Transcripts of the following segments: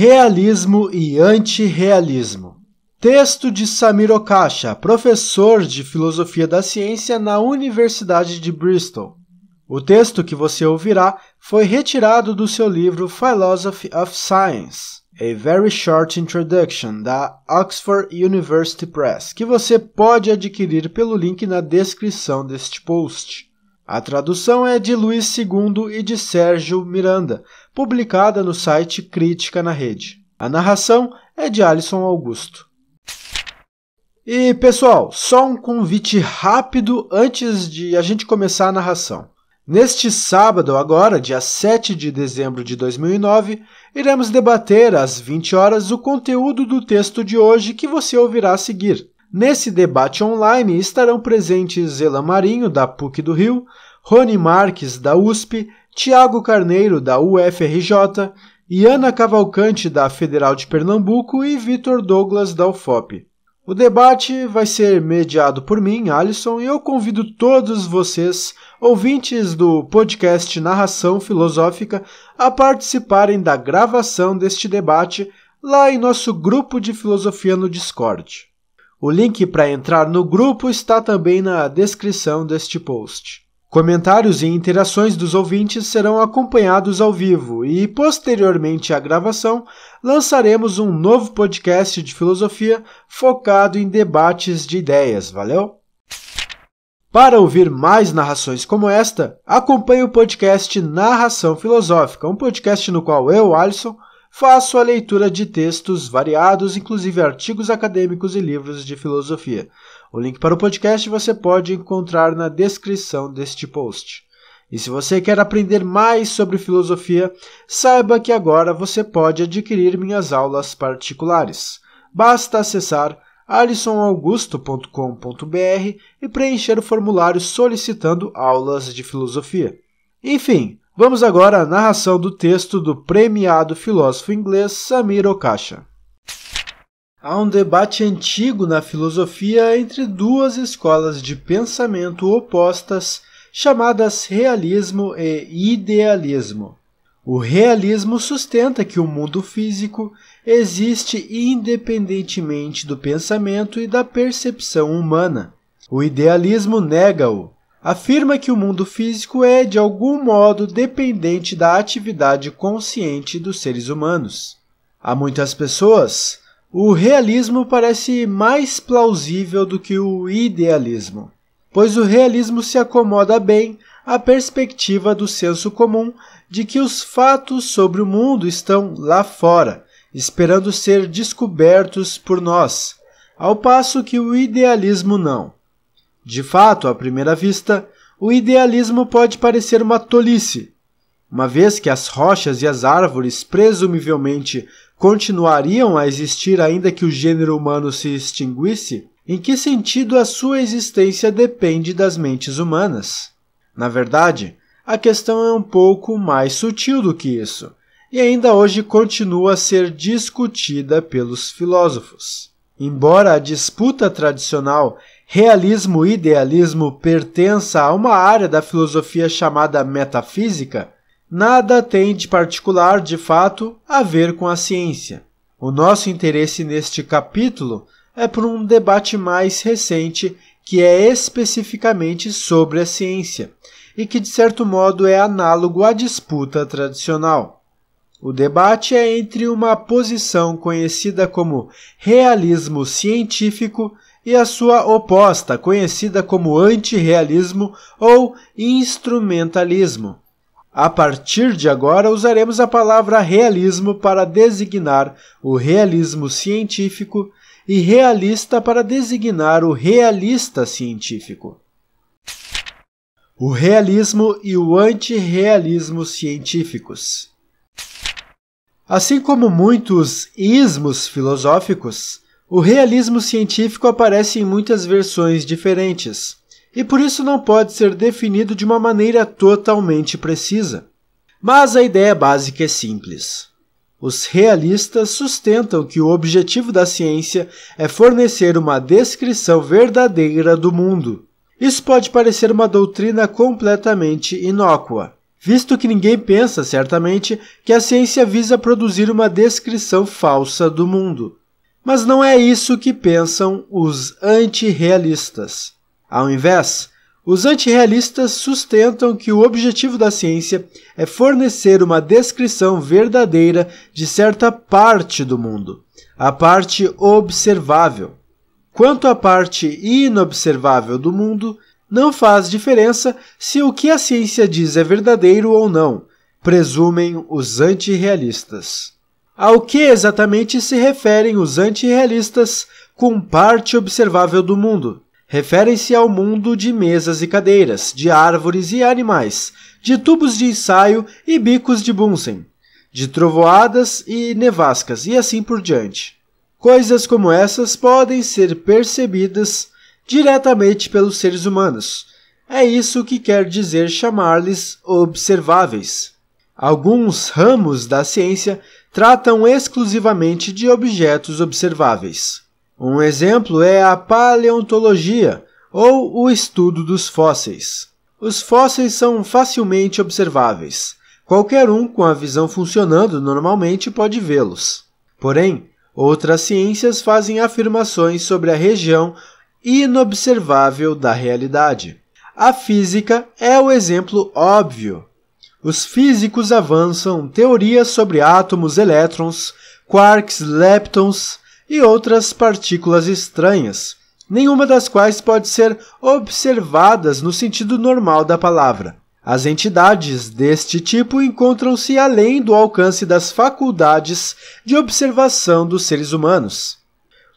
Realismo e antirrealismo. Texto de Samir Okasha, professor de filosofia da ciência na Universidade de Bristol. O texto que você ouvirá foi retirado do seu livro Philosophy of Science, A Very Short Introduction, da Oxford University Press, que você pode adquirir pelo link na descrição deste post. A tradução é de Luiz II e de Sérgio Miranda, publicada no site Crítica na Rede. A narração é de Alisson Augusto. E pessoal, só um convite rápido antes de a gente começar a narração. Neste sábado, agora, dia 7 de dezembro de 2009, iremos debater às 20 horas o conteúdo do texto de hoje que você ouvirá a seguir. Nesse debate online estarão presentes Elan Marinho, da PUC do Rio, Rony Marques, da USP, Tiago Carneiro, da UFRJ, Iana Cavalcante, da Federal de Pernambuco, e Vitor Douglas, da UFOP. O debate vai ser mediado por mim, Alisson, e eu convido todos vocês, ouvintes do podcast Narração Filosófica, a participarem da gravação deste debate lá em nosso grupo de filosofia no Discord. O link para entrar no grupo está também na descrição deste post. Comentários e interações dos ouvintes serão acompanhados ao vivo e, posteriormente à gravação, lançaremos um novo podcast de filosofia focado em debates de ideias, valeu? Para ouvir mais narrações como esta, acompanhe o podcast Narração Filosófica, um podcast no qual eu, Alisson, faço a leitura de textos variados, inclusive artigos acadêmicos e livros de filosofia. O link para o podcast você pode encontrar na descrição deste post. E se você quer aprender mais sobre filosofia, saiba que agora você pode adquirir minhas aulas particulares. Basta acessar alisonaugusto.com.br e preencher o formulário solicitando aulas de filosofia. Enfim, Vamos agora à narração do texto do premiado filósofo inglês Samir Okasha. Há um debate antigo na filosofia entre duas escolas de pensamento opostas, chamadas realismo e idealismo. O realismo sustenta que o mundo físico existe independentemente do pensamento e da percepção humana. O idealismo nega-o, afirma que o mundo físico é, de algum modo, dependente da atividade consciente dos seres humanos. A muitas pessoas, o realismo parece mais plausível do que o idealismo, pois o realismo se acomoda bem à perspectiva do senso comum de que os fatos sobre o mundo estão lá fora, esperando ser descobertos por nós, ao passo que o idealismo não. De fato, à primeira vista, o idealismo pode parecer uma tolice, uma vez que as rochas e as árvores presumivelmente continuariam a existir ainda que o gênero humano se extinguisse, em que sentido a sua existência depende das mentes humanas? Na verdade, a questão é um pouco mais sutil do que isso, e ainda hoje continua a ser discutida pelos filósofos. Embora a disputa tradicional Realismo e idealismo pertença a uma área da filosofia chamada metafísica, nada tem de particular, de fato, a ver com a ciência. O nosso interesse neste capítulo é por um debate mais recente que é especificamente sobre a ciência e que, de certo modo, é análogo à disputa tradicional. O debate é entre uma posição conhecida como realismo científico e a sua oposta, conhecida como antirrealismo ou instrumentalismo. A partir de agora, usaremos a palavra realismo para designar o realismo científico e realista para designar o realista científico. O realismo e o antirrealismo científicos. Assim como muitos ismos filosóficos, o realismo científico aparece em muitas versões diferentes, e por isso não pode ser definido de uma maneira totalmente precisa. Mas a ideia básica é simples. Os realistas sustentam que o objetivo da ciência é fornecer uma descrição verdadeira do mundo. Isso pode parecer uma doutrina completamente inócua, visto que ninguém pensa, certamente, que a ciência visa produzir uma descrição falsa do mundo. Mas não é isso que pensam os antirrealistas. Ao invés, os antirrealistas sustentam que o objetivo da ciência é fornecer uma descrição verdadeira de certa parte do mundo, a parte observável. Quanto à parte inobservável do mundo, não faz diferença se o que a ciência diz é verdadeiro ou não, presumem os antirrealistas. Ao que exatamente se referem os antirrealistas com parte observável do mundo? Referem-se ao mundo de mesas e cadeiras, de árvores e animais, de tubos de ensaio e bicos de Bunsen, de trovoadas e nevascas e assim por diante. Coisas como essas podem ser percebidas diretamente pelos seres humanos. É isso que quer dizer chamar-lhes observáveis. Alguns ramos da ciência tratam exclusivamente de objetos observáveis. Um exemplo é a paleontologia, ou o estudo dos fósseis. Os fósseis são facilmente observáveis. Qualquer um com a visão funcionando normalmente pode vê-los. Porém, outras ciências fazem afirmações sobre a região inobservável da realidade. A física é o exemplo óbvio os físicos avançam teorias sobre átomos, elétrons, quarks, leptons e outras partículas estranhas, nenhuma das quais pode ser observadas no sentido normal da palavra. As entidades deste tipo encontram-se além do alcance das faculdades de observação dos seres humanos.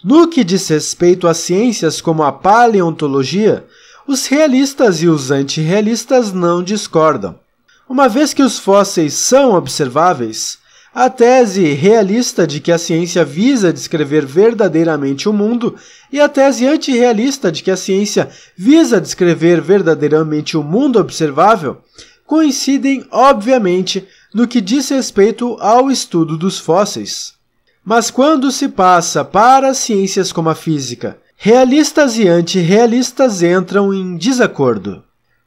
No que diz respeito a ciências como a paleontologia, os realistas e os antirrealistas não discordam. Uma vez que os fósseis são observáveis, a tese realista de que a ciência visa descrever verdadeiramente o mundo e a tese antirrealista de que a ciência visa descrever verdadeiramente o mundo observável coincidem, obviamente, no que diz respeito ao estudo dos fósseis. Mas quando se passa para ciências como a física, realistas e antirrealistas entram em desacordo.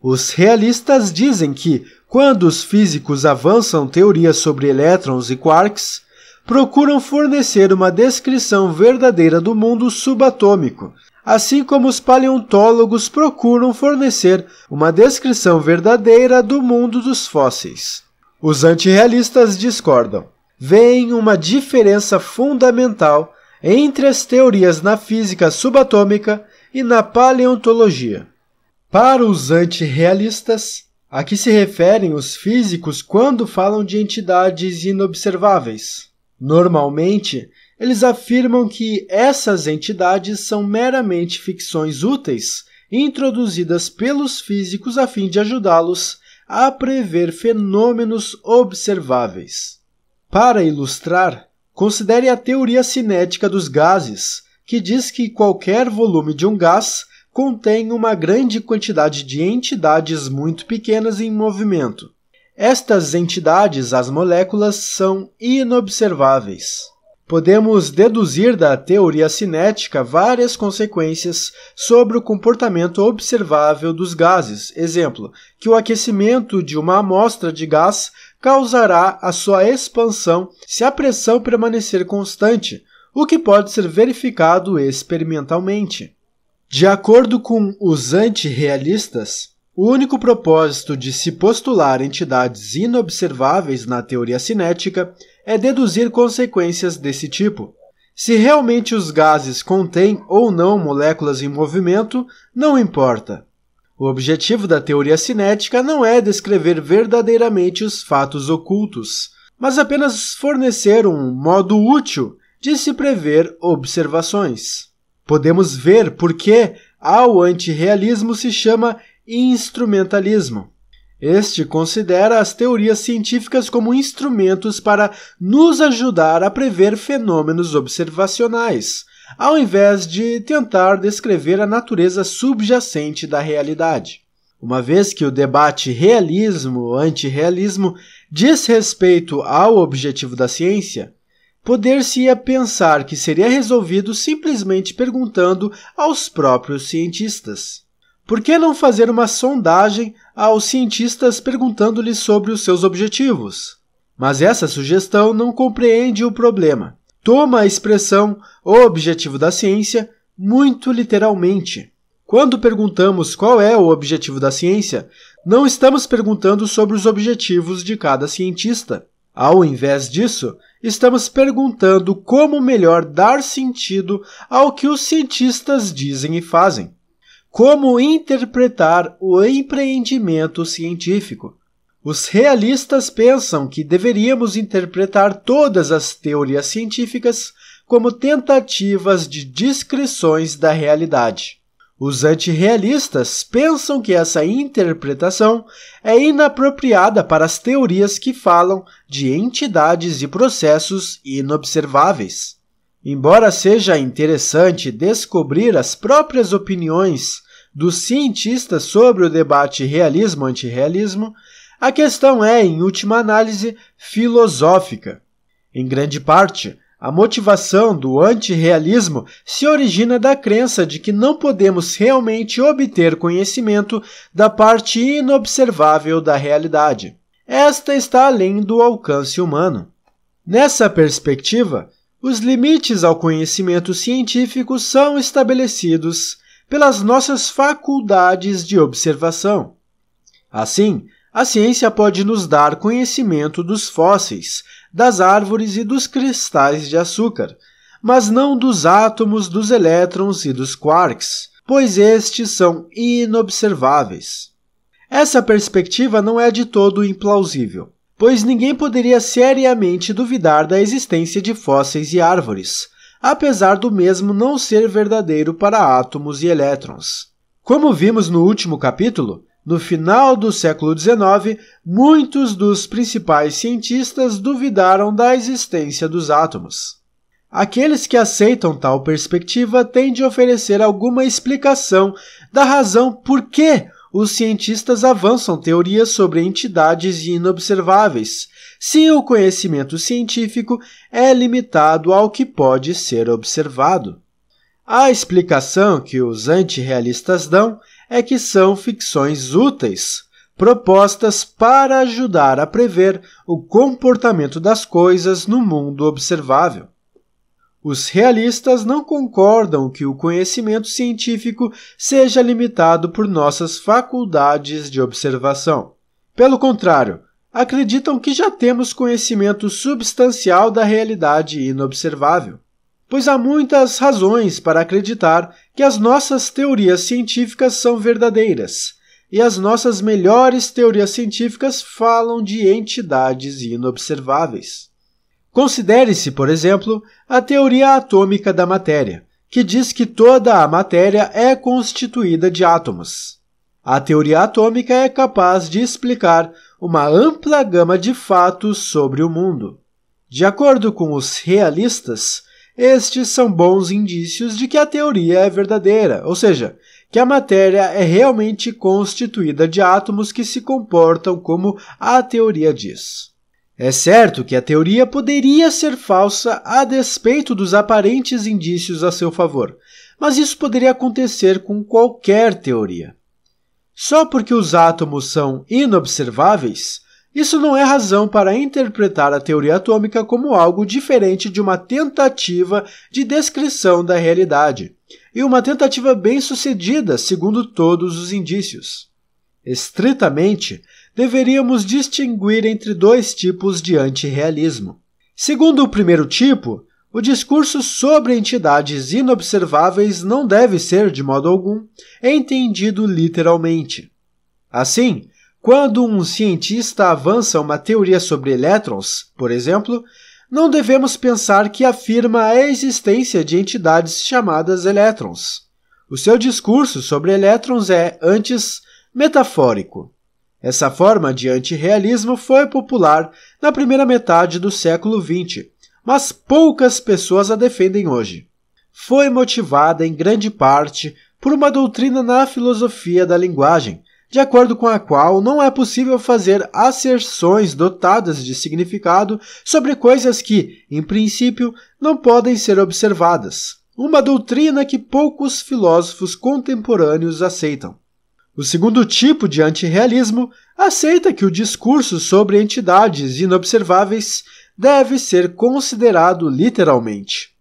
Os realistas dizem que quando os físicos avançam teorias sobre elétrons e quarks, procuram fornecer uma descrição verdadeira do mundo subatômico, assim como os paleontólogos procuram fornecer uma descrição verdadeira do mundo dos fósseis. Os antirrealistas discordam. Vêem uma diferença fundamental entre as teorias na física subatômica e na paleontologia. Para os antirrealistas, a que se referem os físicos quando falam de entidades inobserváveis. Normalmente, eles afirmam que essas entidades são meramente ficções úteis introduzidas pelos físicos a fim de ajudá-los a prever fenômenos observáveis. Para ilustrar, considere a teoria cinética dos gases, que diz que qualquer volume de um gás contém uma grande quantidade de entidades muito pequenas em movimento. Estas entidades, as moléculas, são inobserváveis. Podemos deduzir da teoria cinética várias consequências sobre o comportamento observável dos gases. Exemplo, que o aquecimento de uma amostra de gás causará a sua expansão se a pressão permanecer constante, o que pode ser verificado experimentalmente. De acordo com os antirrealistas, o único propósito de se postular entidades inobserváveis na teoria cinética é deduzir consequências desse tipo. Se realmente os gases contêm ou não moléculas em movimento, não importa. O objetivo da teoria cinética não é descrever verdadeiramente os fatos ocultos, mas apenas fornecer um modo útil de se prever observações podemos ver por que ao antirrealismo se chama instrumentalismo. Este considera as teorias científicas como instrumentos para nos ajudar a prever fenômenos observacionais, ao invés de tentar descrever a natureza subjacente da realidade. Uma vez que o debate realismo-antirrealismo diz respeito ao objetivo da ciência, poder-se-ia pensar que seria resolvido simplesmente perguntando aos próprios cientistas. Por que não fazer uma sondagem aos cientistas perguntando-lhes sobre os seus objetivos? Mas essa sugestão não compreende o problema. Toma a expressão o objetivo da ciência muito literalmente. Quando perguntamos qual é o objetivo da ciência, não estamos perguntando sobre os objetivos de cada cientista. Ao invés disso, estamos perguntando como melhor dar sentido ao que os cientistas dizem e fazem. Como interpretar o empreendimento científico? Os realistas pensam que deveríamos interpretar todas as teorias científicas como tentativas de descrições da realidade. Os antirrealistas pensam que essa interpretação é inapropriada para as teorias que falam de entidades e processos inobserváveis. Embora seja interessante descobrir as próprias opiniões dos cientistas sobre o debate realismo-antirrealismo, a questão é, em última análise, filosófica. Em grande parte, a motivação do antirrealismo se origina da crença de que não podemos realmente obter conhecimento da parte inobservável da realidade. Esta está além do alcance humano. Nessa perspectiva, os limites ao conhecimento científico são estabelecidos pelas nossas faculdades de observação. Assim, a ciência pode nos dar conhecimento dos fósseis, das árvores e dos cristais de açúcar, mas não dos átomos dos elétrons e dos quarks, pois estes são inobserváveis. Essa perspectiva não é de todo implausível, pois ninguém poderia seriamente duvidar da existência de fósseis e árvores, apesar do mesmo não ser verdadeiro para átomos e elétrons. Como vimos no último capítulo, no final do século XIX, muitos dos principais cientistas duvidaram da existência dos átomos. Aqueles que aceitam tal perspectiva têm de oferecer alguma explicação da razão por que os cientistas avançam teorias sobre entidades inobserváveis, se o conhecimento científico é limitado ao que pode ser observado. A explicação que os antirrealistas dão é que são ficções úteis, propostas para ajudar a prever o comportamento das coisas no mundo observável. Os realistas não concordam que o conhecimento científico seja limitado por nossas faculdades de observação. Pelo contrário, acreditam que já temos conhecimento substancial da realidade inobservável pois há muitas razões para acreditar que as nossas teorias científicas são verdadeiras, e as nossas melhores teorias científicas falam de entidades inobserváveis. Considere-se, por exemplo, a teoria atômica da matéria, que diz que toda a matéria é constituída de átomos. A teoria atômica é capaz de explicar uma ampla gama de fatos sobre o mundo. De acordo com os realistas, estes são bons indícios de que a teoria é verdadeira, ou seja, que a matéria é realmente constituída de átomos que se comportam como a teoria diz. É certo que a teoria poderia ser falsa a despeito dos aparentes indícios a seu favor, mas isso poderia acontecer com qualquer teoria. Só porque os átomos são inobserváveis, isso não é razão para interpretar a teoria atômica como algo diferente de uma tentativa de descrição da realidade, e uma tentativa bem sucedida, segundo todos os indícios. Estritamente, deveríamos distinguir entre dois tipos de antirrealismo. Segundo o primeiro tipo, o discurso sobre entidades inobserváveis não deve ser, de modo algum, entendido literalmente. Assim, quando um cientista avança uma teoria sobre elétrons, por exemplo, não devemos pensar que afirma a existência de entidades chamadas elétrons. O seu discurso sobre elétrons é, antes, metafórico. Essa forma de antirrealismo foi popular na primeira metade do século XX, mas poucas pessoas a defendem hoje. Foi motivada, em grande parte, por uma doutrina na filosofia da linguagem, de acordo com a qual não é possível fazer asserções dotadas de significado sobre coisas que, em princípio, não podem ser observadas, uma doutrina que poucos filósofos contemporâneos aceitam. O segundo tipo de antirrealismo aceita que o discurso sobre entidades inobserváveis deve ser considerado literalmente.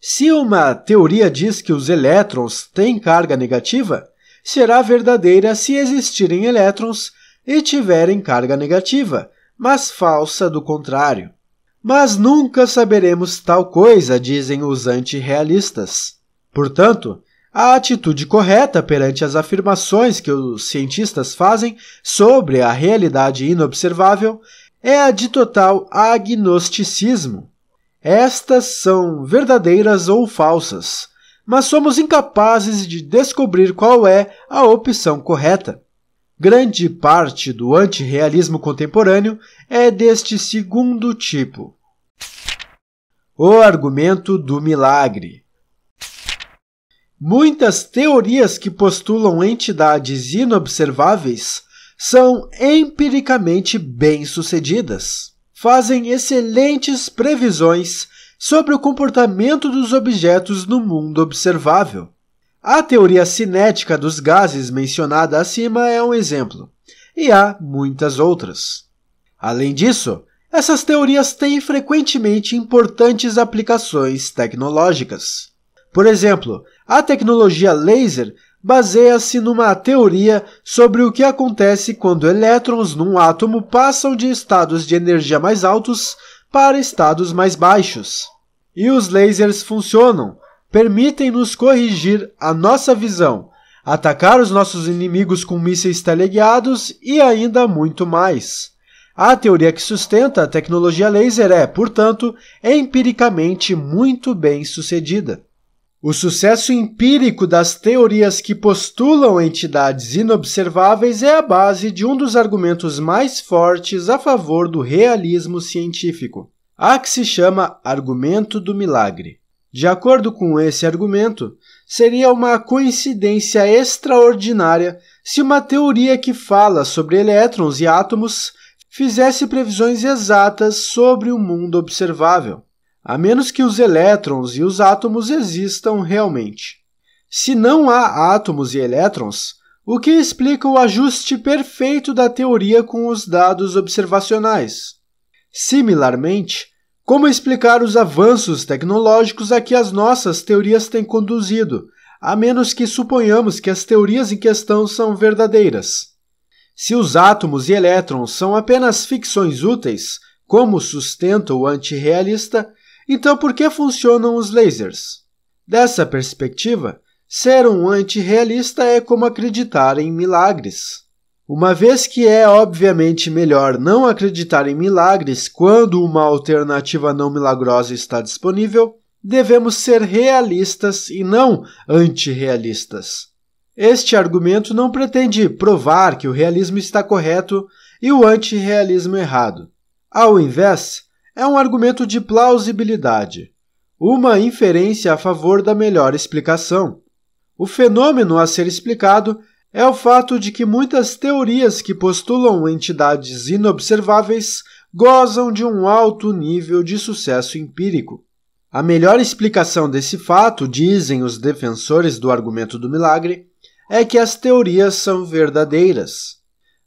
Se uma teoria diz que os elétrons têm carga negativa, será verdadeira se existirem elétrons e tiverem carga negativa, mas falsa do contrário. Mas nunca saberemos tal coisa, dizem os antirrealistas. Portanto, a atitude correta perante as afirmações que os cientistas fazem sobre a realidade inobservável é a de total agnosticismo. Estas são verdadeiras ou falsas, mas somos incapazes de descobrir qual é a opção correta. Grande parte do antirrealismo contemporâneo é deste segundo tipo. O argumento do milagre. Muitas teorias que postulam entidades inobserváveis são empiricamente bem-sucedidas. Fazem excelentes previsões sobre o comportamento dos objetos no mundo observável. A teoria cinética dos gases mencionada acima é um exemplo, e há muitas outras. Além disso, essas teorias têm frequentemente importantes aplicações tecnológicas. Por exemplo, a tecnologia laser baseia-se numa teoria sobre o que acontece quando elétrons num átomo passam de estados de energia mais altos para estados mais baixos. E os lasers funcionam, permitem-nos corrigir a nossa visão, atacar os nossos inimigos com mísseis teleguiados e ainda muito mais. A teoria que sustenta a tecnologia laser é, portanto, empiricamente muito bem sucedida. O sucesso empírico das teorias que postulam entidades inobserváveis é a base de um dos argumentos mais fortes a favor do realismo científico, a que se chama argumento do milagre. De acordo com esse argumento, seria uma coincidência extraordinária se uma teoria que fala sobre elétrons e átomos fizesse previsões exatas sobre o mundo observável a menos que os elétrons e os átomos existam realmente. Se não há átomos e elétrons, o que explica o ajuste perfeito da teoria com os dados observacionais. Similarmente, como explicar os avanços tecnológicos a que as nossas teorias têm conduzido, a menos que suponhamos que as teorias em questão são verdadeiras? Se os átomos e elétrons são apenas ficções úteis, como sustenta o antirrealista, então, por que funcionam os lasers? Dessa perspectiva, ser um antirrealista é como acreditar em milagres. Uma vez que é obviamente melhor não acreditar em milagres quando uma alternativa não milagrosa está disponível, devemos ser realistas e não antirrealistas. Este argumento não pretende provar que o realismo está correto e o antirrealismo errado. Ao invés, é um argumento de plausibilidade, uma inferência a favor da melhor explicação. O fenômeno a ser explicado é o fato de que muitas teorias que postulam entidades inobserváveis gozam de um alto nível de sucesso empírico. A melhor explicação desse fato, dizem os defensores do argumento do milagre, é que as teorias são verdadeiras.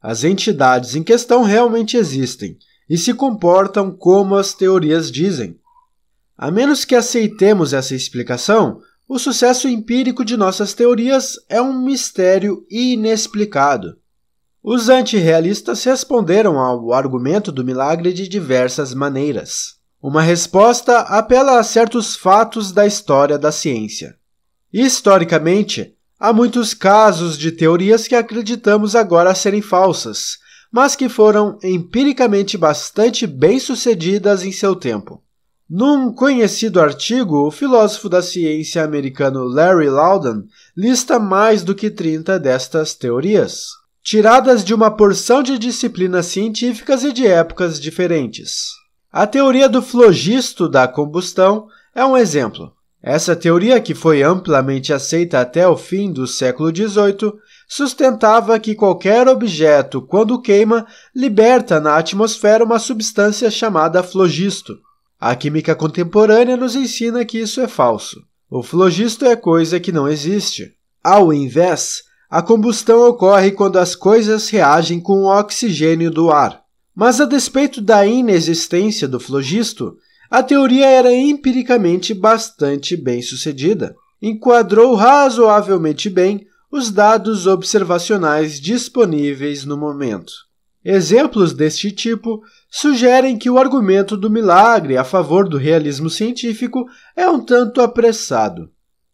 As entidades em questão realmente existem, e se comportam como as teorias dizem. A menos que aceitemos essa explicação, o sucesso empírico de nossas teorias é um mistério inexplicado. Os antirrealistas responderam ao argumento do milagre de diversas maneiras. Uma resposta apela a certos fatos da história da ciência. Historicamente, há muitos casos de teorias que acreditamos agora serem falsas, mas que foram empiricamente bastante bem-sucedidas em seu tempo. Num conhecido artigo, o filósofo da ciência americano Larry Loudon lista mais do que 30 destas teorias, tiradas de uma porção de disciplinas científicas e de épocas diferentes. A teoria do flogisto da combustão é um exemplo. Essa teoria, que foi amplamente aceita até o fim do século XVIII, sustentava que qualquer objeto, quando queima, liberta na atmosfera uma substância chamada flogisto. A química contemporânea nos ensina que isso é falso. O flogisto é coisa que não existe. Ao invés, a combustão ocorre quando as coisas reagem com o oxigênio do ar. Mas a despeito da inexistência do flogisto, a teoria era empiricamente bastante bem sucedida. Enquadrou razoavelmente bem os dados observacionais disponíveis no momento. Exemplos deste tipo sugerem que o argumento do milagre a favor do realismo científico é um tanto apressado.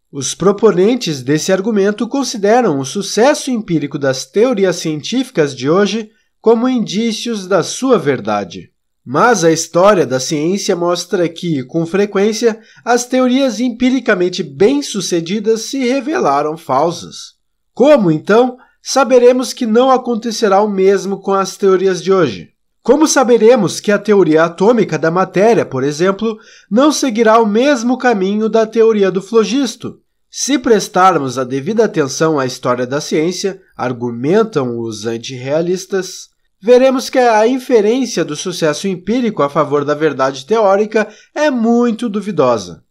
Os proponentes desse argumento consideram o sucesso empírico das teorias científicas de hoje como indícios da sua verdade. Mas a história da ciência mostra que, com frequência, as teorias empiricamente bem-sucedidas se revelaram falsas. Como, então, saberemos que não acontecerá o mesmo com as teorias de hoje? Como saberemos que a teoria atômica da matéria, por exemplo, não seguirá o mesmo caminho da teoria do flogisto? Se prestarmos a devida atenção à história da ciência, argumentam os antirrealistas, veremos que a inferência do sucesso empírico a favor da verdade teórica é muito duvidosa.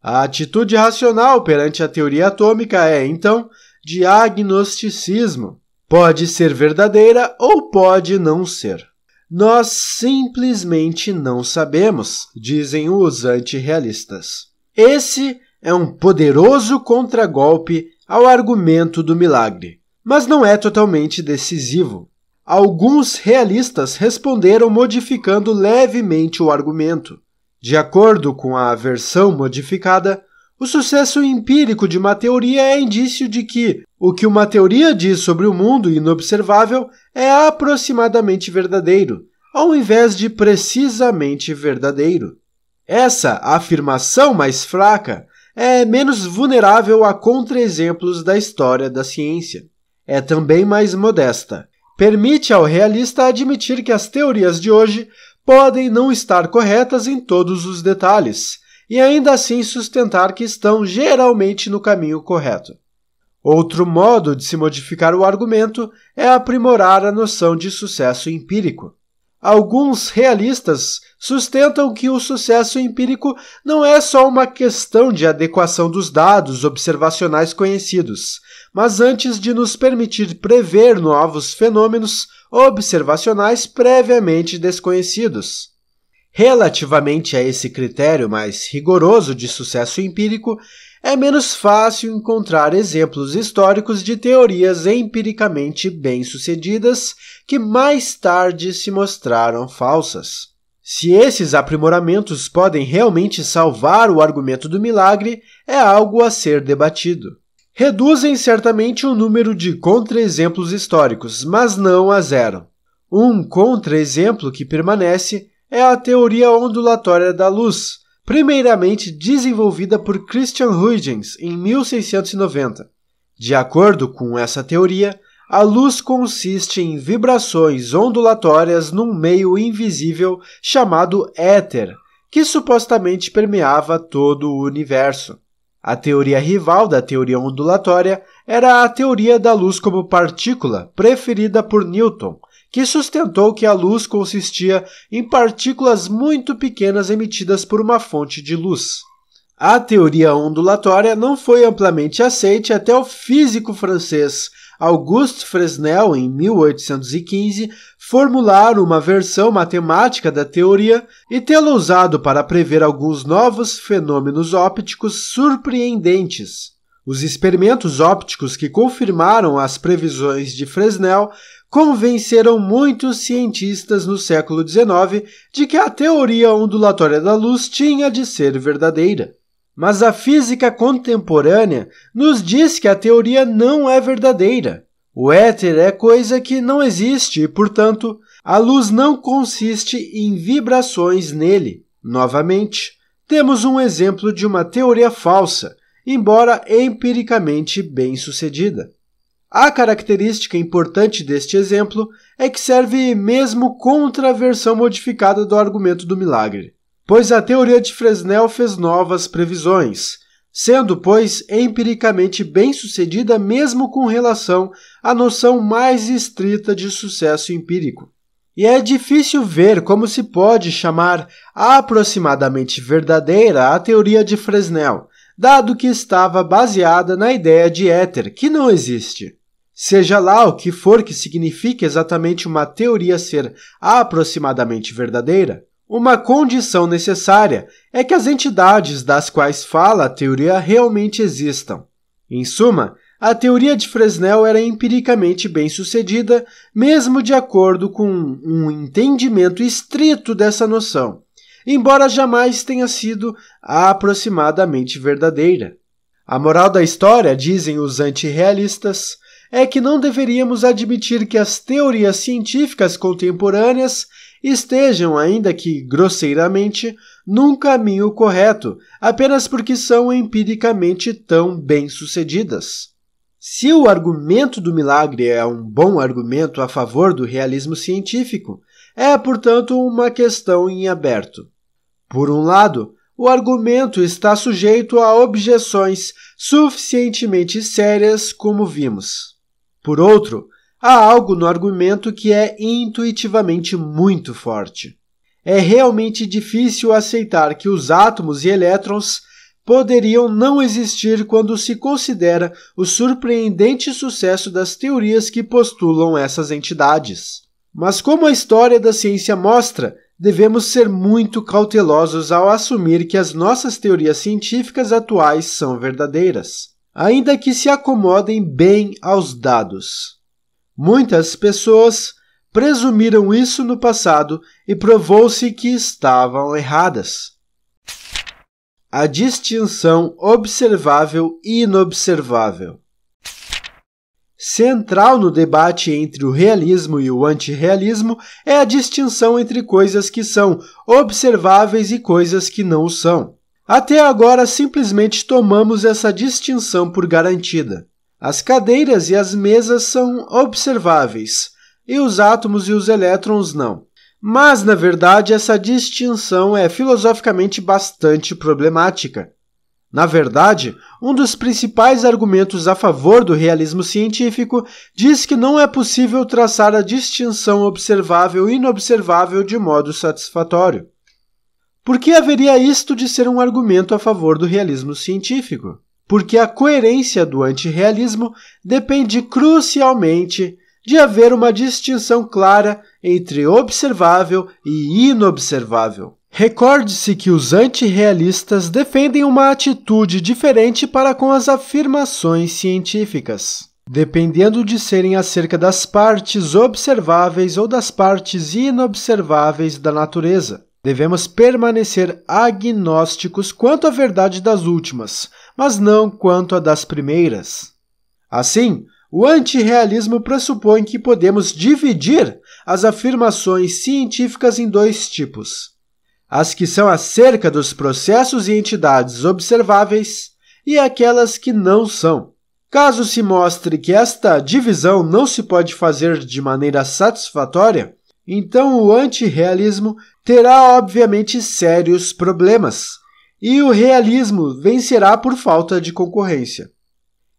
A atitude racional perante a teoria atômica é, então, diagnosticismo. Pode ser verdadeira ou pode não ser. Nós simplesmente não sabemos, dizem os antirrealistas. Esse é um poderoso contragolpe ao argumento do milagre, mas não é totalmente decisivo. Alguns realistas responderam modificando levemente o argumento. De acordo com a versão modificada, o sucesso empírico de uma teoria é indício de que o que uma teoria diz sobre o mundo inobservável é aproximadamente verdadeiro, ao invés de precisamente verdadeiro. Essa afirmação mais fraca é menos vulnerável a contr-exemplos da história da ciência. É também mais modesta. Permite ao realista admitir que as teorias de hoje podem não estar corretas em todos os detalhes, e ainda assim sustentar que estão geralmente no caminho correto. Outro modo de se modificar o argumento é aprimorar a noção de sucesso empírico. Alguns realistas sustentam que o sucesso empírico não é só uma questão de adequação dos dados observacionais conhecidos, mas antes de nos permitir prever novos fenômenos observacionais previamente desconhecidos. Relativamente a esse critério mais rigoroso de sucesso empírico, é menos fácil encontrar exemplos históricos de teorias empiricamente bem-sucedidas que mais tarde se mostraram falsas. Se esses aprimoramentos podem realmente salvar o argumento do milagre, é algo a ser debatido. Reduzem certamente o número de contr-exemplos históricos, mas não a zero. Um contr-exemplo que permanece é a teoria ondulatória da luz, primeiramente desenvolvida por Christian Huygens em 1690. De acordo com essa teoria, a luz consiste em vibrações ondulatórias num meio invisível chamado éter, que supostamente permeava todo o universo. A teoria rival da teoria ondulatória era a teoria da luz como partícula, preferida por Newton, que sustentou que a luz consistia em partículas muito pequenas emitidas por uma fonte de luz. A teoria ondulatória não foi amplamente aceite até o físico francês Auguste Fresnel, em 1815, formular uma versão matemática da teoria e tê-la usado para prever alguns novos fenômenos ópticos surpreendentes. Os experimentos ópticos que confirmaram as previsões de Fresnel convenceram muitos cientistas no século XIX de que a teoria ondulatória da luz tinha de ser verdadeira. Mas a física contemporânea nos diz que a teoria não é verdadeira. O éter é coisa que não existe e, portanto, a luz não consiste em vibrações nele. Novamente, temos um exemplo de uma teoria falsa, embora empiricamente bem sucedida. A característica importante deste exemplo é que serve mesmo contra a versão modificada do argumento do milagre, pois a teoria de Fresnel fez novas previsões, sendo, pois, empiricamente bem-sucedida mesmo com relação à noção mais estrita de sucesso empírico. E é difícil ver como se pode chamar aproximadamente verdadeira a teoria de Fresnel, dado que estava baseada na ideia de éter, que não existe. Seja lá o que for que signifique exatamente uma teoria ser aproximadamente verdadeira, uma condição necessária é que as entidades das quais fala a teoria realmente existam. Em suma, a teoria de Fresnel era empiricamente bem sucedida, mesmo de acordo com um entendimento estrito dessa noção, embora jamais tenha sido aproximadamente verdadeira. A moral da história, dizem os antirrealistas, é que não deveríamos admitir que as teorias científicas contemporâneas estejam, ainda que grosseiramente, num caminho correto, apenas porque são empiricamente tão bem-sucedidas. Se o argumento do milagre é um bom argumento a favor do realismo científico, é, portanto, uma questão em aberto. Por um lado, o argumento está sujeito a objeções suficientemente sérias, como vimos. Por outro, há algo no argumento que é intuitivamente muito forte. É realmente difícil aceitar que os átomos e elétrons poderiam não existir quando se considera o surpreendente sucesso das teorias que postulam essas entidades. Mas, como a história da ciência mostra, devemos ser muito cautelosos ao assumir que as nossas teorias científicas atuais são verdadeiras ainda que se acomodem bem aos dados. Muitas pessoas presumiram isso no passado e provou-se que estavam erradas. A distinção observável e inobservável. Central no debate entre o realismo e o antirrealismo é a distinção entre coisas que são observáveis e coisas que não o são. Até agora simplesmente tomamos essa distinção por garantida. As cadeiras e as mesas são observáveis, e os átomos e os elétrons não. Mas, na verdade, essa distinção é filosoficamente bastante problemática. Na verdade, um dos principais argumentos a favor do realismo científico diz que não é possível traçar a distinção observável e inobservável de modo satisfatório. Por que haveria isto de ser um argumento a favor do realismo científico? Porque a coerência do antirrealismo depende crucialmente de haver uma distinção clara entre observável e inobservável. Recorde-se que os antirrealistas defendem uma atitude diferente para com as afirmações científicas, dependendo de serem acerca das partes observáveis ou das partes inobserváveis da natureza. Devemos permanecer agnósticos quanto à verdade das últimas, mas não quanto à das primeiras. Assim, o antirrealismo pressupõe que podemos dividir as afirmações científicas em dois tipos: as que são acerca dos processos e entidades observáveis e aquelas que não são. Caso se mostre que esta divisão não se pode fazer de maneira satisfatória, então o antirrealismo terá obviamente sérios problemas, e o realismo vencerá por falta de concorrência.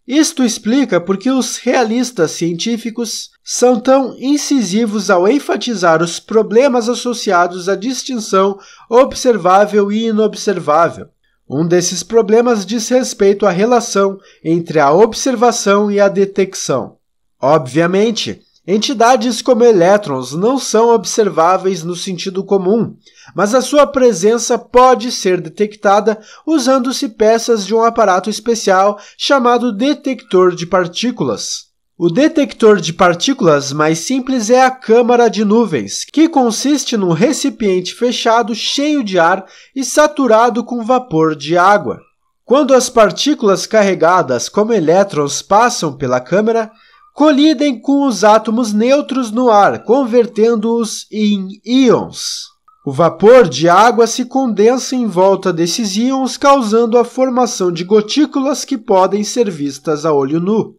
Isto explica por que os realistas científicos são tão incisivos ao enfatizar os problemas associados à distinção observável e inobservável. Um desses problemas diz respeito à relação entre a observação e a detecção. Obviamente, Entidades como elétrons não são observáveis no sentido comum, mas a sua presença pode ser detectada usando-se peças de um aparato especial chamado detector de partículas. O detector de partículas mais simples é a câmara de nuvens, que consiste num recipiente fechado cheio de ar e saturado com vapor de água. Quando as partículas carregadas como elétrons passam pela câmara, colidem com os átomos neutros no ar, convertendo-os em íons. O vapor de água se condensa em volta desses íons, causando a formação de gotículas que podem ser vistas a olho nu.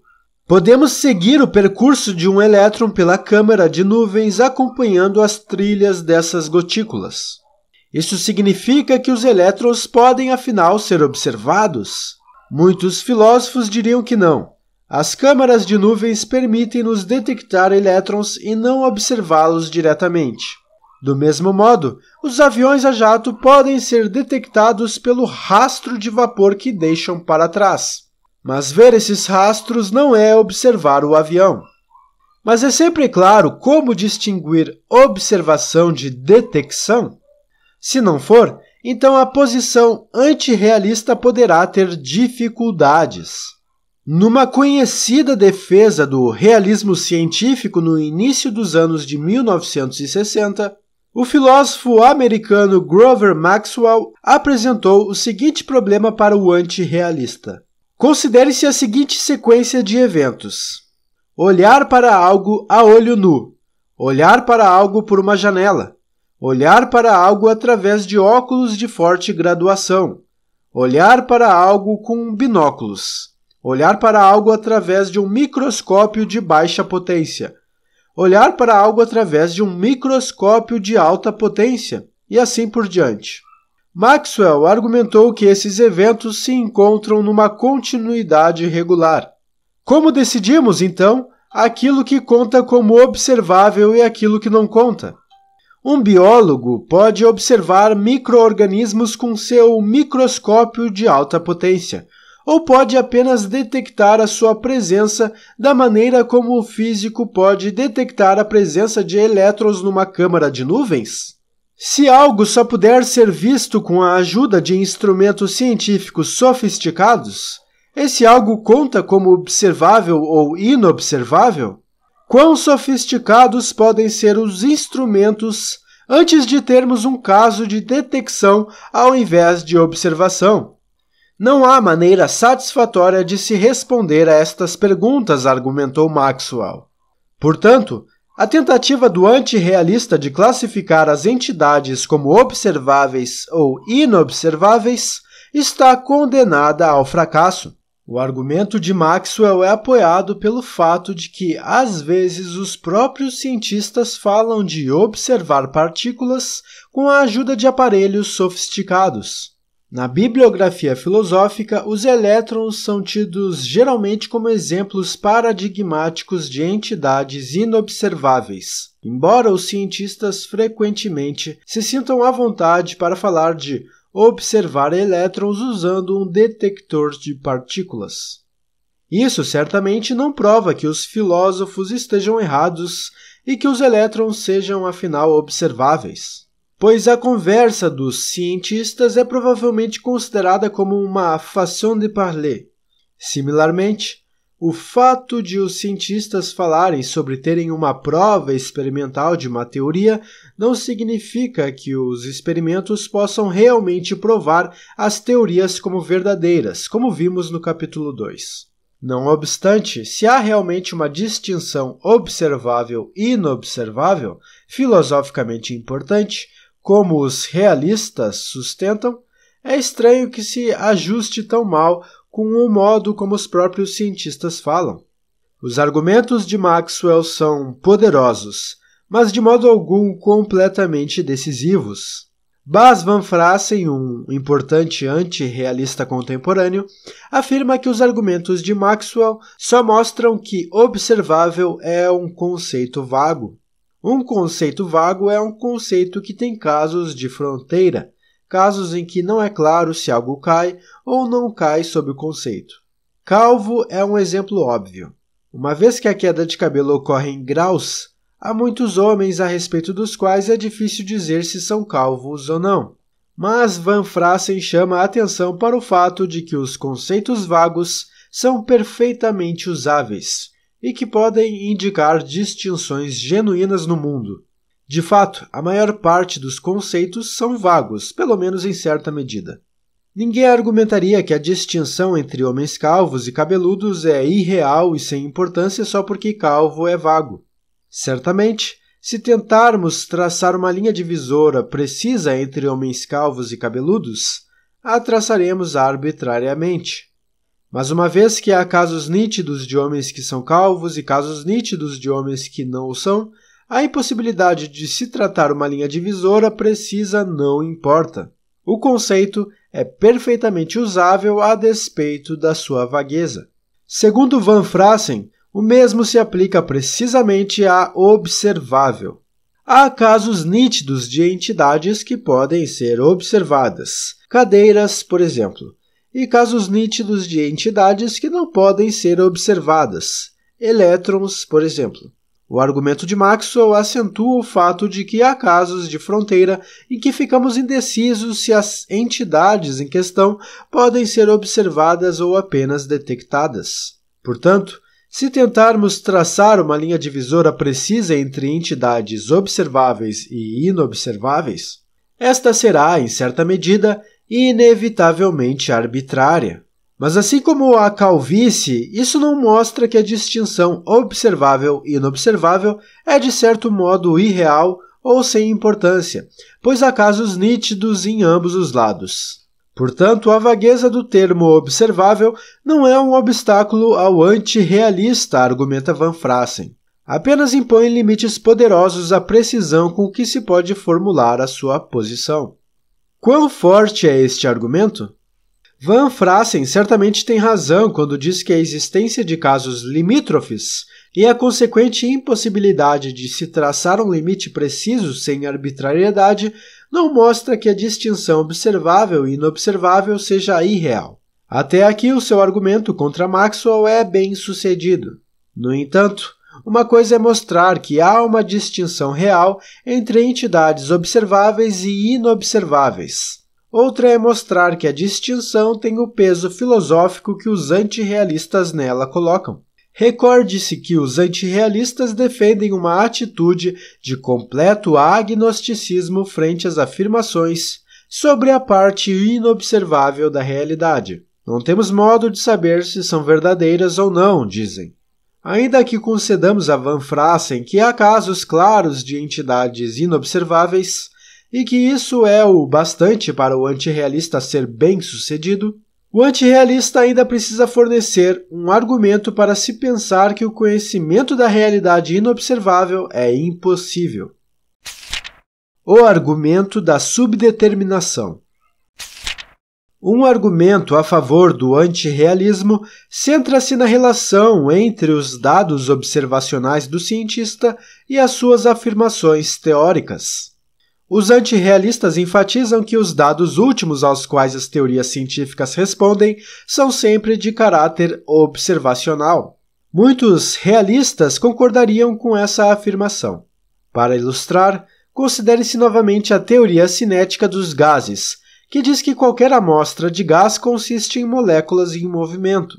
Podemos seguir o percurso de um elétron pela câmara de nuvens acompanhando as trilhas dessas gotículas. Isso significa que os elétrons podem, afinal, ser observados? Muitos filósofos diriam que não, as câmaras de nuvens permitem-nos detectar elétrons e não observá-los diretamente. Do mesmo modo, os aviões a jato podem ser detectados pelo rastro de vapor que deixam para trás. Mas ver esses rastros não é observar o avião. Mas é sempre claro como distinguir observação de detecção? Se não for, então a posição antirrealista poderá ter dificuldades. Numa conhecida defesa do realismo científico no início dos anos de 1960, o filósofo americano Grover Maxwell apresentou o seguinte problema para o antirrealista. Considere-se a seguinte sequência de eventos: olhar para algo a olho nu, olhar para algo por uma janela, olhar para algo através de óculos de forte graduação, olhar para algo com binóculos, Olhar para algo através de um microscópio de baixa potência. Olhar para algo através de um microscópio de alta potência. E assim por diante. Maxwell argumentou que esses eventos se encontram numa continuidade regular. Como decidimos, então, aquilo que conta como observável e aquilo que não conta? Um biólogo pode observar microorganismos com seu microscópio de alta potência, ou pode apenas detectar a sua presença da maneira como o físico pode detectar a presença de elétrons numa câmara de nuvens? Se algo só puder ser visto com a ajuda de instrumentos científicos sofisticados, esse algo conta como observável ou inobservável? Quão sofisticados podem ser os instrumentos antes de termos um caso de detecção ao invés de observação? Não há maneira satisfatória de se responder a estas perguntas, argumentou Maxwell. Portanto, a tentativa do antirrealista de classificar as entidades como observáveis ou inobserváveis está condenada ao fracasso. O argumento de Maxwell é apoiado pelo fato de que, às vezes, os próprios cientistas falam de observar partículas com a ajuda de aparelhos sofisticados. Na bibliografia filosófica, os elétrons são tidos geralmente como exemplos paradigmáticos de entidades inobserváveis, embora os cientistas frequentemente se sintam à vontade para falar de observar elétrons usando um detector de partículas. Isso certamente não prova que os filósofos estejam errados e que os elétrons sejam afinal observáveis pois a conversa dos cientistas é provavelmente considerada como uma façon de parler. Similarmente, o fato de os cientistas falarem sobre terem uma prova experimental de uma teoria não significa que os experimentos possam realmente provar as teorias como verdadeiras, como vimos no capítulo 2. Não obstante, se há realmente uma distinção observável e inobservável, filosoficamente importante, como os realistas sustentam, é estranho que se ajuste tão mal com o modo como os próprios cientistas falam. Os argumentos de Maxwell são poderosos, mas de modo algum completamente decisivos. Bas Van Frassen, um importante antirrealista contemporâneo, afirma que os argumentos de Maxwell só mostram que observável é um conceito vago. Um conceito vago é um conceito que tem casos de fronteira, casos em que não é claro se algo cai ou não cai sob o conceito. Calvo é um exemplo óbvio. Uma vez que a queda de cabelo ocorre em graus, há muitos homens a respeito dos quais é difícil dizer se são calvos ou não. Mas Van Frassen chama a atenção para o fato de que os conceitos vagos são perfeitamente usáveis e que podem indicar distinções genuínas no mundo. De fato, a maior parte dos conceitos são vagos, pelo menos em certa medida. Ninguém argumentaria que a distinção entre homens calvos e cabeludos é irreal e sem importância só porque calvo é vago. Certamente, se tentarmos traçar uma linha divisora precisa entre homens calvos e cabeludos, a traçaremos arbitrariamente. Mas uma vez que há casos nítidos de homens que são calvos e casos nítidos de homens que não o são, a impossibilidade de se tratar uma linha divisora precisa não importa. O conceito é perfeitamente usável a despeito da sua vagueza. Segundo Van Frassen, o mesmo se aplica precisamente a observável. Há casos nítidos de entidades que podem ser observadas. Cadeiras, por exemplo e casos nítidos de entidades que não podem ser observadas, elétrons, por exemplo. O argumento de Maxwell acentua o fato de que há casos de fronteira em que ficamos indecisos se as entidades em questão podem ser observadas ou apenas detectadas. Portanto, se tentarmos traçar uma linha divisora precisa entre entidades observáveis e inobserváveis, esta será, em certa medida, e inevitavelmente arbitrária. Mas assim como a calvície, isso não mostra que a distinção observável e inobservável é de certo modo irreal ou sem importância, pois há casos nítidos em ambos os lados. Portanto, a vagueza do termo observável não é um obstáculo ao antirrealista, argumenta Van Frassen. Apenas impõe limites poderosos à precisão com que se pode formular a sua posição. Quão forte é este argumento? Van Frassen certamente tem razão quando diz que a existência de casos limítrofes e a consequente impossibilidade de se traçar um limite preciso sem arbitrariedade não mostra que a distinção observável e inobservável seja irreal. Até aqui, o seu argumento contra Maxwell é bem sucedido. No entanto, uma coisa é mostrar que há uma distinção real entre entidades observáveis e inobserváveis. Outra é mostrar que a distinção tem o peso filosófico que os antirrealistas nela colocam. Recorde-se que os antirrealistas defendem uma atitude de completo agnosticismo frente às afirmações sobre a parte inobservável da realidade. Não temos modo de saber se são verdadeiras ou não, dizem. Ainda que concedamos a Van Frassen que há casos claros de entidades inobserváveis e que isso é o bastante para o antirrealista ser bem-sucedido, o antirrealista ainda precisa fornecer um argumento para se pensar que o conhecimento da realidade inobservável é impossível. O argumento da subdeterminação. Um argumento a favor do antirrealismo centra-se na relação entre os dados observacionais do cientista e as suas afirmações teóricas. Os antirrealistas enfatizam que os dados últimos aos quais as teorias científicas respondem são sempre de caráter observacional. Muitos realistas concordariam com essa afirmação. Para ilustrar, considere-se novamente a teoria cinética dos gases que diz que qualquer amostra de gás consiste em moléculas em movimento.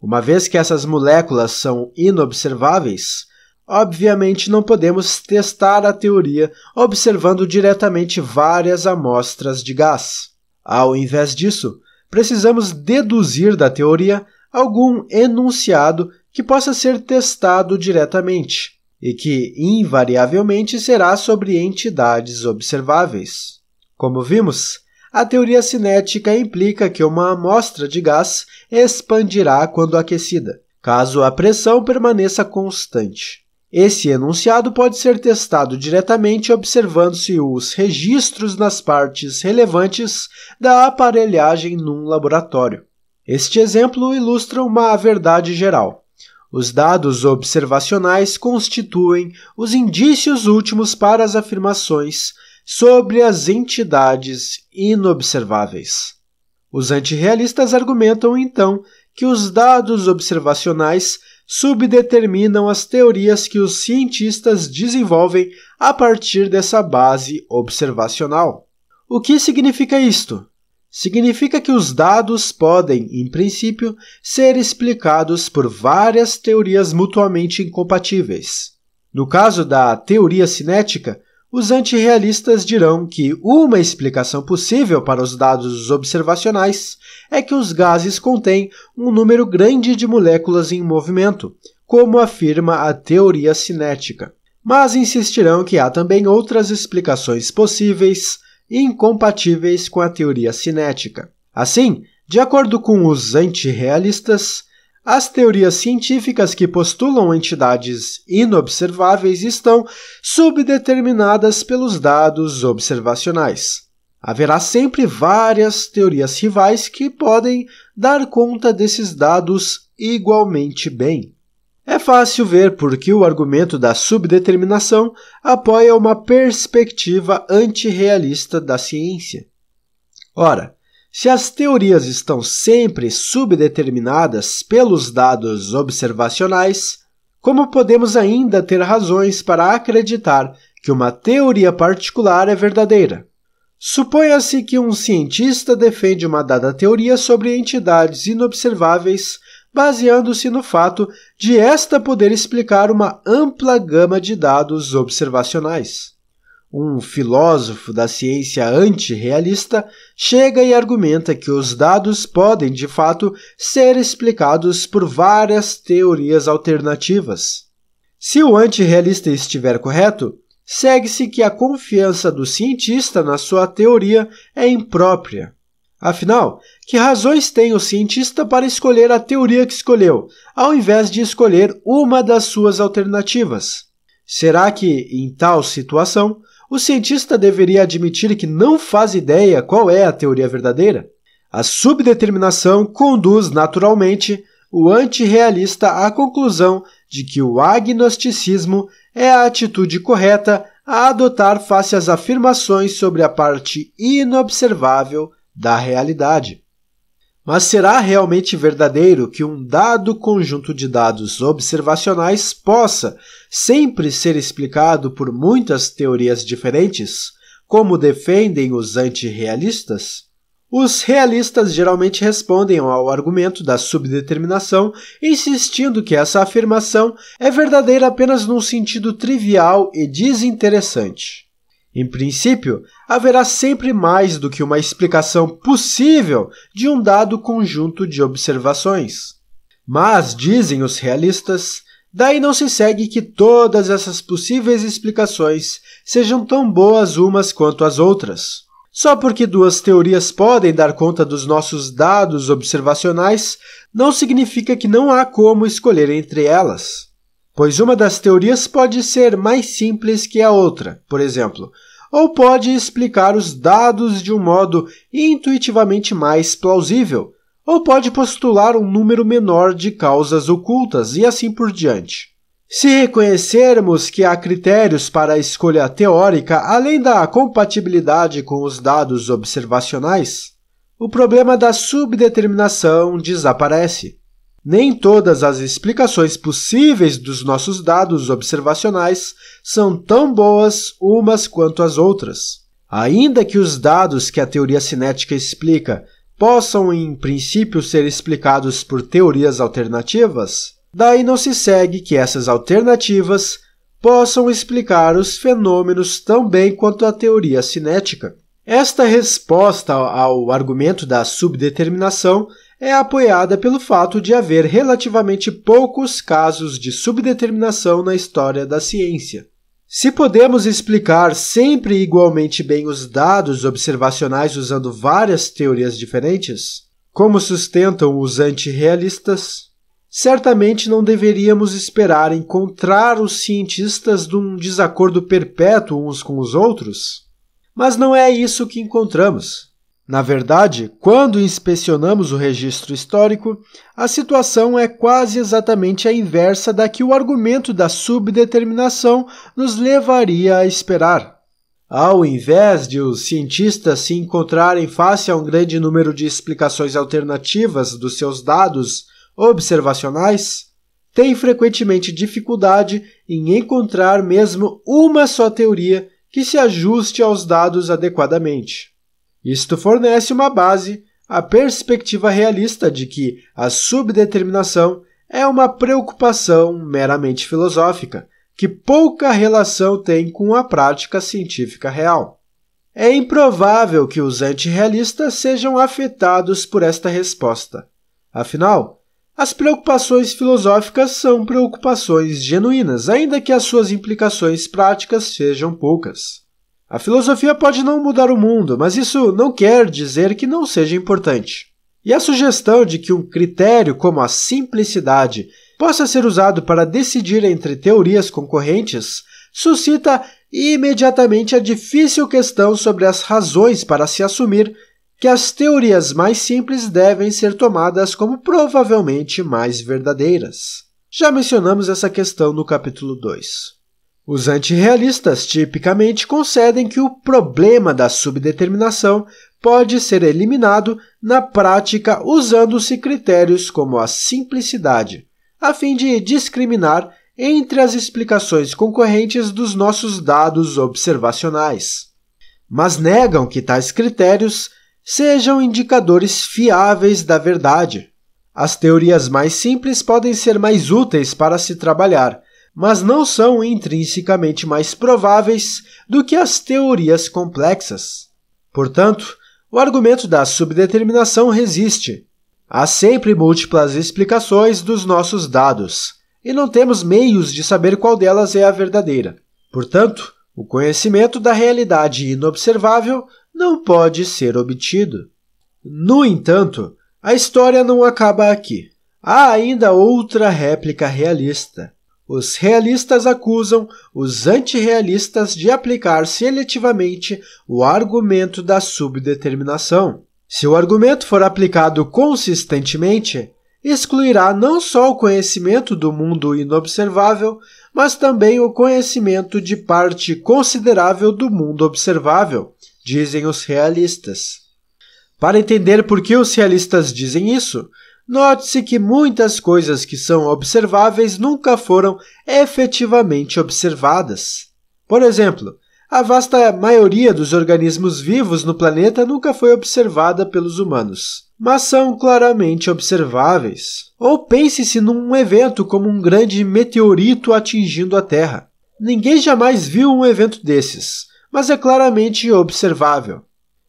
Uma vez que essas moléculas são inobserváveis, obviamente não podemos testar a teoria observando diretamente várias amostras de gás. Ao invés disso, precisamos deduzir da teoria algum enunciado que possa ser testado diretamente e que, invariavelmente, será sobre entidades observáveis. Como vimos, a teoria cinética implica que uma amostra de gás expandirá quando aquecida, caso a pressão permaneça constante. Esse enunciado pode ser testado diretamente observando-se os registros nas partes relevantes da aparelhagem num laboratório. Este exemplo ilustra uma verdade geral. Os dados observacionais constituem os indícios últimos para as afirmações sobre as entidades inobserváveis. Os antirrealistas argumentam então que os dados observacionais subdeterminam as teorias que os cientistas desenvolvem a partir dessa base observacional. O que significa isto? Significa que os dados podem, em princípio, ser explicados por várias teorias mutuamente incompatíveis. No caso da teoria cinética, os antirrealistas dirão que uma explicação possível para os dados observacionais é que os gases contêm um número grande de moléculas em movimento, como afirma a teoria cinética. Mas insistirão que há também outras explicações possíveis incompatíveis com a teoria cinética. Assim, de acordo com os antirrealistas, as teorias científicas que postulam entidades inobserváveis estão subdeterminadas pelos dados observacionais. Haverá sempre várias teorias rivais que podem dar conta desses dados igualmente bem. É fácil ver por que o argumento da subdeterminação apoia uma perspectiva antirrealista da ciência. Ora, se as teorias estão sempre subdeterminadas pelos dados observacionais, como podemos ainda ter razões para acreditar que uma teoria particular é verdadeira? Suponha-se que um cientista defende uma dada teoria sobre entidades inobserváveis, baseando-se no fato de esta poder explicar uma ampla gama de dados observacionais um filósofo da ciência antirrealista, chega e argumenta que os dados podem, de fato, ser explicados por várias teorias alternativas. Se o antirrealista estiver correto, segue-se que a confiança do cientista na sua teoria é imprópria. Afinal, que razões tem o cientista para escolher a teoria que escolheu, ao invés de escolher uma das suas alternativas? Será que, em tal situação, o cientista deveria admitir que não faz ideia qual é a teoria verdadeira. A subdeterminação conduz naturalmente o antirrealista à conclusão de que o agnosticismo é a atitude correta a adotar face às afirmações sobre a parte inobservável da realidade. Mas será realmente verdadeiro que um dado conjunto de dados observacionais possa sempre ser explicado por muitas teorias diferentes, como defendem os antirrealistas? Os realistas geralmente respondem ao argumento da subdeterminação, insistindo que essa afirmação é verdadeira apenas num sentido trivial e desinteressante. Em princípio, haverá sempre mais do que uma explicação possível de um dado conjunto de observações. Mas, dizem os realistas, daí não se segue que todas essas possíveis explicações sejam tão boas umas quanto as outras. Só porque duas teorias podem dar conta dos nossos dados observacionais, não significa que não há como escolher entre elas. Pois uma das teorias pode ser mais simples que a outra. Por exemplo, ou pode explicar os dados de um modo intuitivamente mais plausível, ou pode postular um número menor de causas ocultas e assim por diante. Se reconhecermos que há critérios para a escolha teórica além da compatibilidade com os dados observacionais, o problema da subdeterminação desaparece nem todas as explicações possíveis dos nossos dados observacionais são tão boas umas quanto as outras. Ainda que os dados que a teoria cinética explica possam, em princípio, ser explicados por teorias alternativas, daí não se segue que essas alternativas possam explicar os fenômenos tão bem quanto a teoria cinética. Esta resposta ao argumento da subdeterminação é apoiada pelo fato de haver relativamente poucos casos de subdeterminação na história da ciência. Se podemos explicar sempre igualmente bem os dados observacionais usando várias teorias diferentes, como sustentam os antirrealistas, certamente não deveríamos esperar encontrar os cientistas num um desacordo perpétuo uns com os outros. Mas não é isso que encontramos. Na verdade, quando inspecionamos o registro histórico, a situação é quase exatamente a inversa da que o argumento da subdeterminação nos levaria a esperar. Ao invés de os cientistas se encontrarem face a um grande número de explicações alternativas dos seus dados observacionais, têm frequentemente dificuldade em encontrar mesmo uma só teoria que se ajuste aos dados adequadamente. Isto fornece uma base à perspectiva realista de que a subdeterminação é uma preocupação meramente filosófica, que pouca relação tem com a prática científica real. É improvável que os antirrealistas sejam afetados por esta resposta. Afinal, as preocupações filosóficas são preocupações genuínas, ainda que as suas implicações práticas sejam poucas. A filosofia pode não mudar o mundo, mas isso não quer dizer que não seja importante. E a sugestão de que um critério como a simplicidade possa ser usado para decidir entre teorias concorrentes suscita imediatamente a difícil questão sobre as razões para se assumir que as teorias mais simples devem ser tomadas como provavelmente mais verdadeiras. Já mencionamos essa questão no capítulo 2. Os antirrealistas tipicamente concedem que o problema da subdeterminação pode ser eliminado na prática usando-se critérios como a simplicidade, a fim de discriminar entre as explicações concorrentes dos nossos dados observacionais. Mas negam que tais critérios sejam indicadores fiáveis da verdade. As teorias mais simples podem ser mais úteis para se trabalhar mas não são intrinsecamente mais prováveis do que as teorias complexas. Portanto, o argumento da subdeterminação resiste. Há sempre múltiplas explicações dos nossos dados, e não temos meios de saber qual delas é a verdadeira. Portanto, o conhecimento da realidade inobservável não pode ser obtido. No entanto, a história não acaba aqui. Há ainda outra réplica realista. Os realistas acusam os antirrealistas de aplicar seletivamente o argumento da subdeterminação. Se o argumento for aplicado consistentemente, excluirá não só o conhecimento do mundo inobservável, mas também o conhecimento de parte considerável do mundo observável, dizem os realistas. Para entender por que os realistas dizem isso, Note-se que muitas coisas que são observáveis nunca foram efetivamente observadas. Por exemplo, a vasta maioria dos organismos vivos no planeta nunca foi observada pelos humanos, mas são claramente observáveis. Ou pense-se num evento como um grande meteorito atingindo a Terra. Ninguém jamais viu um evento desses, mas é claramente observável.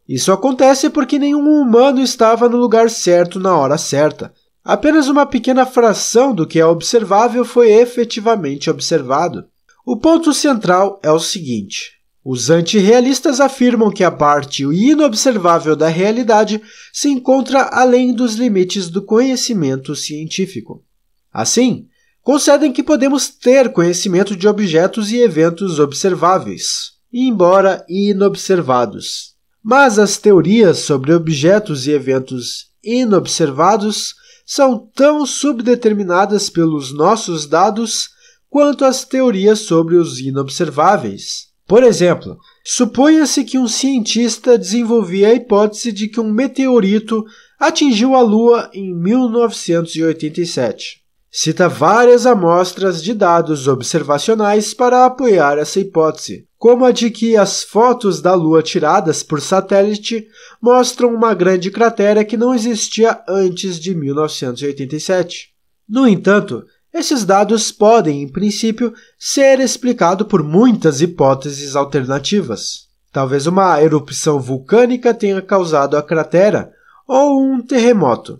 Isso acontece porque nenhum humano estava no lugar certo na hora certa. Apenas uma pequena fração do que é observável foi efetivamente observado. O ponto central é o seguinte: os antirrealistas afirmam que a parte inobservável da realidade se encontra além dos limites do conhecimento científico. Assim, concedem que podemos ter conhecimento de objetos e eventos observáveis, embora inobservados mas as teorias sobre objetos e eventos inobservados são tão subdeterminadas pelos nossos dados quanto as teorias sobre os inobserváveis. Por exemplo, suponha-se que um cientista desenvolvia a hipótese de que um meteorito atingiu a Lua em 1987. Cita várias amostras de dados observacionais para apoiar essa hipótese, como a de que as fotos da Lua tiradas por satélite mostram uma grande cratera que não existia antes de 1987. No entanto, esses dados podem, em princípio, ser explicados por muitas hipóteses alternativas. Talvez uma erupção vulcânica tenha causado a cratera, ou um terremoto.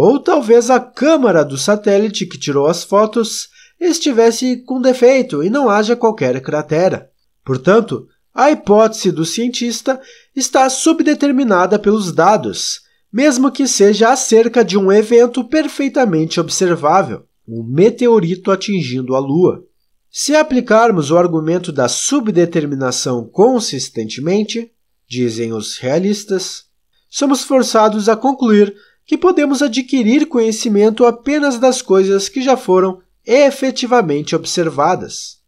Ou talvez a câmera do satélite que tirou as fotos estivesse com defeito e não haja qualquer cratera. Portanto, a hipótese do cientista está subdeterminada pelos dados, mesmo que seja acerca de um evento perfeitamente observável, um meteorito atingindo a Lua. Se aplicarmos o argumento da subdeterminação consistentemente, dizem os realistas, somos forçados a concluir que podemos adquirir conhecimento apenas das coisas que já foram efetivamente observadas.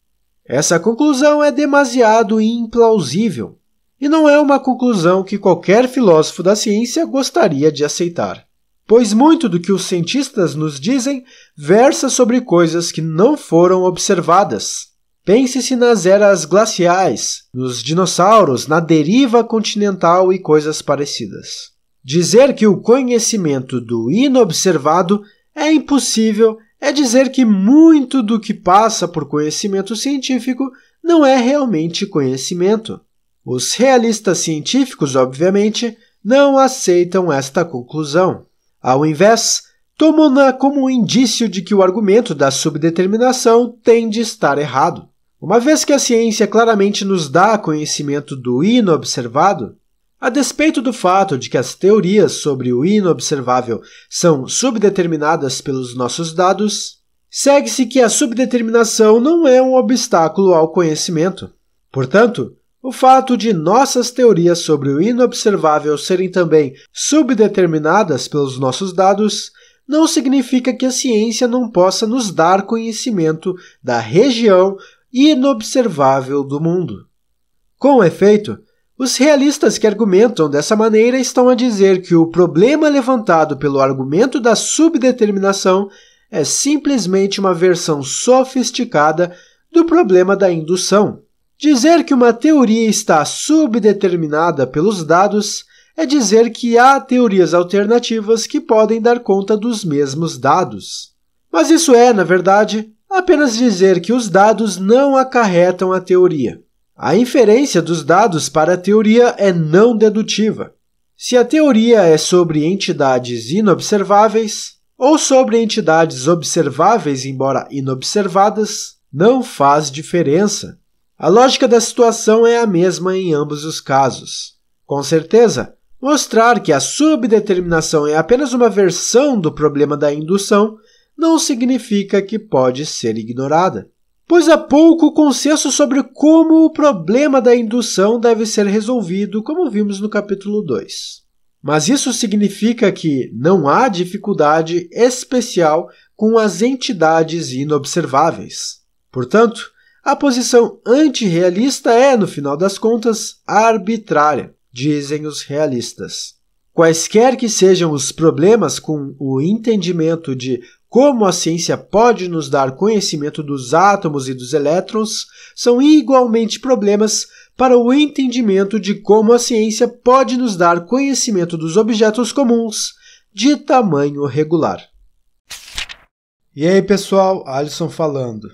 Essa conclusão é demasiado implausível e não é uma conclusão que qualquer filósofo da ciência gostaria de aceitar, pois muito do que os cientistas nos dizem versa sobre coisas que não foram observadas. Pense-se nas eras glaciais, nos dinossauros, na deriva continental e coisas parecidas. Dizer que o conhecimento do inobservado é impossível é dizer que muito do que passa por conhecimento científico não é realmente conhecimento. Os realistas científicos, obviamente, não aceitam esta conclusão. Ao invés, tomam-na como um indício de que o argumento da subdeterminação tem de estar errado. Uma vez que a ciência claramente nos dá conhecimento do inobservado, a despeito do fato de que as teorias sobre o inobservável são subdeterminadas pelos nossos dados, segue-se que a subdeterminação não é um obstáculo ao conhecimento. Portanto, o fato de nossas teorias sobre o inobservável serem também subdeterminadas pelos nossos dados não significa que a ciência não possa nos dar conhecimento da região inobservável do mundo. Com efeito, os realistas que argumentam dessa maneira estão a dizer que o problema levantado pelo argumento da subdeterminação é simplesmente uma versão sofisticada do problema da indução. Dizer que uma teoria está subdeterminada pelos dados é dizer que há teorias alternativas que podem dar conta dos mesmos dados. Mas isso é, na verdade, apenas dizer que os dados não acarretam a teoria. A inferência dos dados para a teoria é não dedutiva. Se a teoria é sobre entidades inobserváveis, ou sobre entidades observáveis, embora inobservadas, não faz diferença. A lógica da situação é a mesma em ambos os casos. Com certeza, mostrar que a subdeterminação é apenas uma versão do problema da indução não significa que pode ser ignorada pois há pouco consenso sobre como o problema da indução deve ser resolvido, como vimos no capítulo 2. Mas isso significa que não há dificuldade especial com as entidades inobserváveis. Portanto, a posição antirrealista é, no final das contas, arbitrária, dizem os realistas. Quaisquer que sejam os problemas com o entendimento de como a ciência pode nos dar conhecimento dos átomos e dos elétrons, são igualmente problemas para o entendimento de como a ciência pode nos dar conhecimento dos objetos comuns de tamanho regular. E aí, pessoal, Alisson falando.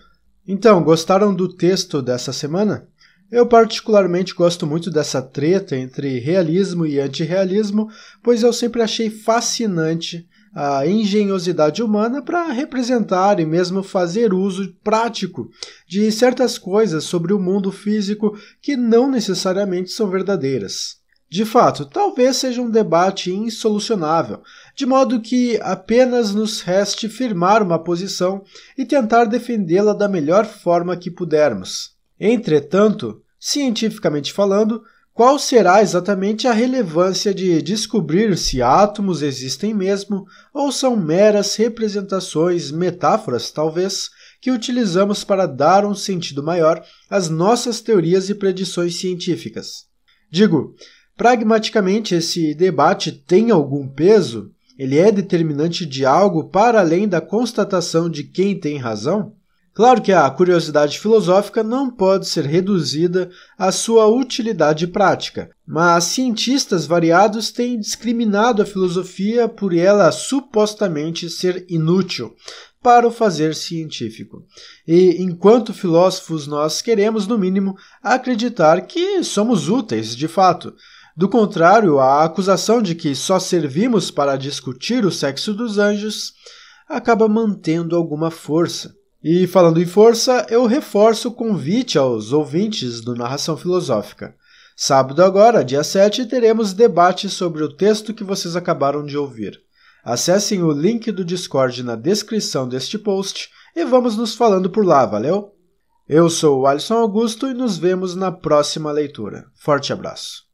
Então, gostaram do texto dessa semana? Eu particularmente gosto muito dessa treta entre realismo e antirrealismo, pois eu sempre achei fascinante a engenhosidade humana para representar e mesmo fazer uso prático de certas coisas sobre o mundo físico que não necessariamente são verdadeiras. De fato, talvez seja um debate insolucionável, de modo que apenas nos reste firmar uma posição e tentar defendê-la da melhor forma que pudermos. Entretanto, cientificamente falando, qual será exatamente a relevância de descobrir se átomos existem mesmo ou são meras representações, metáforas talvez, que utilizamos para dar um sentido maior às nossas teorias e predições científicas? Digo, pragmaticamente esse debate tem algum peso? Ele é determinante de algo para além da constatação de quem tem razão? Claro que a curiosidade filosófica não pode ser reduzida à sua utilidade prática, mas cientistas variados têm discriminado a filosofia por ela supostamente ser inútil para o fazer científico. E enquanto filósofos, nós queremos, no mínimo, acreditar que somos úteis de fato. Do contrário, a acusação de que só servimos para discutir o sexo dos anjos acaba mantendo alguma força. E falando em força, eu reforço o convite aos ouvintes do Narração Filosófica. Sábado agora, dia 7, teremos debate sobre o texto que vocês acabaram de ouvir. Acessem o link do Discord na descrição deste post e vamos nos falando por lá, valeu? Eu sou o Alisson Augusto e nos vemos na próxima leitura. Forte abraço!